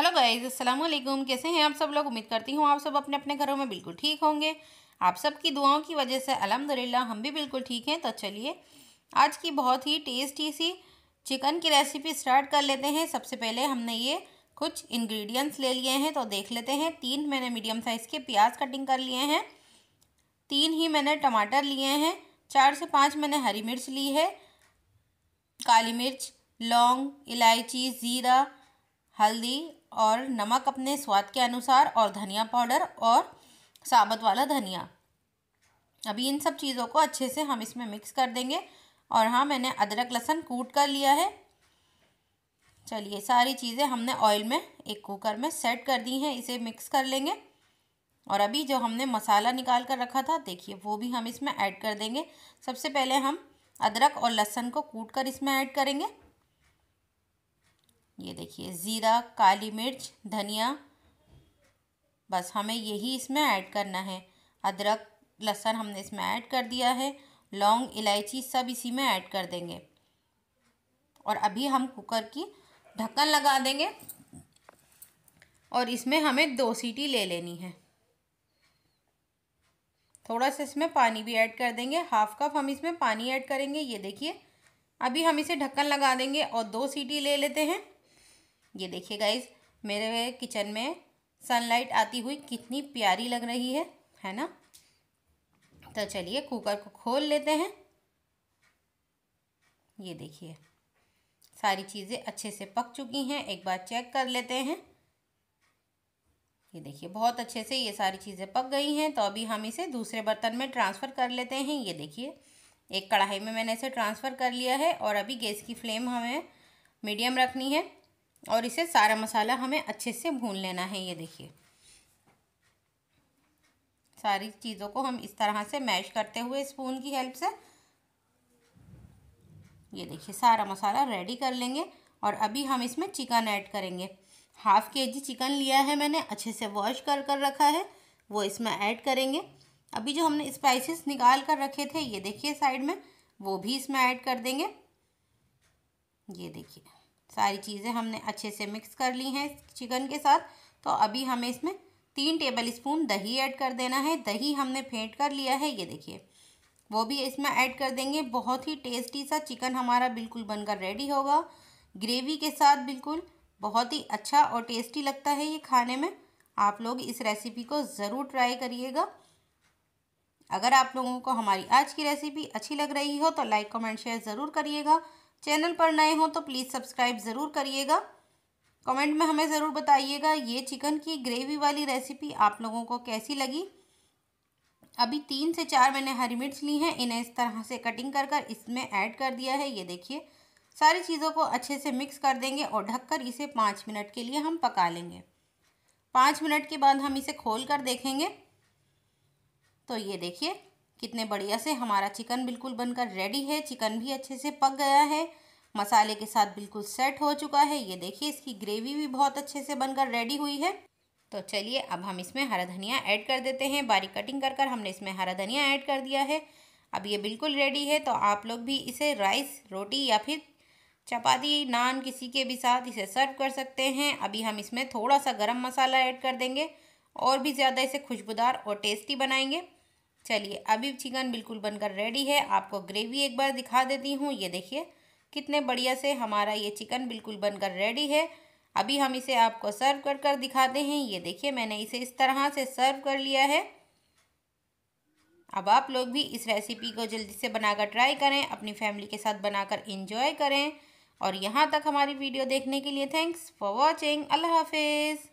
hello guys अस्सलाम वालेकुम कैसे हैं आप सब लोग उम्मीद करती हूँ आप सब अपने अपने घरों में बिल्कुल ठीक होंगे आप सबकी दुआओं की वजह से अलहमदिल्ला हम भी बिल्कुल ठीक हैं तो चलिए आज की बहुत ही टेस्टी सी चिकन की रेसिपी स्टार्ट कर लेते हैं सबसे पहले हमने ये कुछ इंग्रेडिएंट्स ले लिए हैं तो देख लेते हैं तीन मैंने मीडियम साइज़ के प्याज कटिंग कर लिए हैं तीन ही मैंने टमाटर लिए हैं चार से पाँच मैंने हरी मिर्च ली है काली मिर्च लौंग इलायची ज़ीरा हल्दी और नमक अपने स्वाद के अनुसार और धनिया पाउडर और साबुत वाला धनिया अभी इन सब चीज़ों को अच्छे से हम इसमें मिक्स कर देंगे और हाँ मैंने अदरक लहसन कूट कर लिया है चलिए सारी चीज़ें हमने ऑयल में एक कुकर में सेट कर दी हैं इसे मिक्स कर लेंगे और अभी जो हमने मसाला निकाल कर रखा था देखिए वो भी हम इसमें ऐड कर देंगे सबसे पहले हम अदरक और लहसन को कूट कर इसमें ऐड करेंगे ये देखिए ज़ीरा काली मिर्च धनिया बस हमें यही इसमें ऐड करना है अदरक लहसन हमने इसमें ऐड कर दिया है लौंग इलायची सब इसी में ऐड कर देंगे और अभी हम कुकर की ढक्कन लगा देंगे और इसमें हमें दो सीटी ले लेनी है थोड़ा सा इसमें पानी भी ऐड कर देंगे हाफ कप हम इसमें पानी ऐड करेंगे ये देखिए अभी हम इसे ढक्कन लगा देंगे और दो सीटी ले लेते हैं ये देखिए गाइज मेरे किचन में सनलाइट आती हुई कितनी प्यारी लग रही है है ना तो चलिए कुकर को खोल लेते हैं ये देखिए सारी चीज़ें अच्छे से पक चुकी हैं एक बार चेक कर लेते हैं ये देखिए बहुत अच्छे से ये सारी चीज़ें पक गई हैं तो अभी हम इसे दूसरे बर्तन में ट्रांसफ़र कर लेते हैं ये देखिए एक कढ़ाई में मैंने इसे ट्रांसफ़र कर लिया है और अभी गैस की फ्लेम हमें मीडियम रखनी है और इसे सारा मसाला हमें अच्छे से भून लेना है ये देखिए सारी चीज़ों को हम इस तरह से मैश करते हुए स्पून की हेल्प से ये देखिए सारा मसाला रेडी कर लेंगे और अभी हम इसमें चिकन ऐड करेंगे हाफ़ के जी चिकन लिया है मैंने अच्छे से वॉश कर कर रखा है वो इसमें ऐड करेंगे अभी जो हमने स्पाइसेस निकाल कर रखे थे ये देखिए साइड में वो भी इसमें ऐड कर देंगे ये देखिए सारी चीज़ें हमने अच्छे से मिक्स कर ली हैं चिकन के साथ तो अभी हमें इसमें तीन टेबल स्पून दही ऐड कर देना है दही हमने फेंट कर लिया है ये देखिए वो भी इसमें ऐड कर देंगे बहुत ही टेस्टी सा चिकन हमारा बिल्कुल बनकर रेडी होगा ग्रेवी के साथ बिल्कुल बहुत ही अच्छा और टेस्टी लगता है ये खाने में आप लोग इस रेसिपी को ज़रूर ट्राई करिएगा अगर आप लोगों को हमारी आज की रेसिपी अच्छी लग रही हो तो लाइक कमेंट शेयर ज़रूर करिएगा चैनल पर नए हों तो प्लीज़ सब्सक्राइब ज़रूर करिएगा कमेंट में हमें ज़रूर बताइएगा ये चिकन की ग्रेवी वाली रेसिपी आप लोगों को कैसी लगी अभी तीन से चार मैंने हरी मिर्च ली हैं इन्हें इस तरह से कटिंग कर कर इसमें ऐड कर दिया है ये देखिए सारी चीज़ों को अच्छे से मिक्स कर देंगे और ढककर इसे पाँच मिनट के लिए हम पका लेंगे पाँच मिनट के बाद हम इसे खोल कर देखेंगे तो ये देखिए कितने बढ़िया से हमारा चिकन बिल्कुल बनकर रेडी है चिकन भी अच्छे से पक गया है मसाले के साथ बिल्कुल सेट हो चुका है ये देखिए इसकी ग्रेवी भी बहुत अच्छे से बनकर रेडी हुई है तो चलिए अब हम इसमें हरा धनिया ऐड कर देते हैं बारीक कटिंग कर कर हमने इसमें हरा धनिया ऐड कर दिया है अब ये बिल्कुल रेडी है तो आप लोग भी इसे राइस रोटी या फिर चपाती नान किसी के भी साथ इसे सर्व कर सकते हैं अभी हम इसमें थोड़ा सा गरम मसाला ऐड कर देंगे और भी ज़्यादा इसे खुशबूदार और टेस्टी बनाएंगे चलिए अभी चिकन बिल्कुल बनकर रेडी है आपको ग्रेवी एक बार दिखा देती हूँ ये देखिए कितने बढ़िया से हमारा ये चिकन बिल्कुल बनकर रेडी है अभी हम इसे आपको सर्व कर कर दिखाते हैं ये देखिए मैंने इसे इस तरह से सर्व कर लिया है अब आप लोग भी इस रेसिपी को जल्दी से बनाकर ट्राई करें अपनी फैमिली के साथ बनाकर इंजॉय करें और यहाँ तक हमारी वीडियो देखने के लिए थैंक्स फॉर वॉचिंग अल्लाह हाफिज़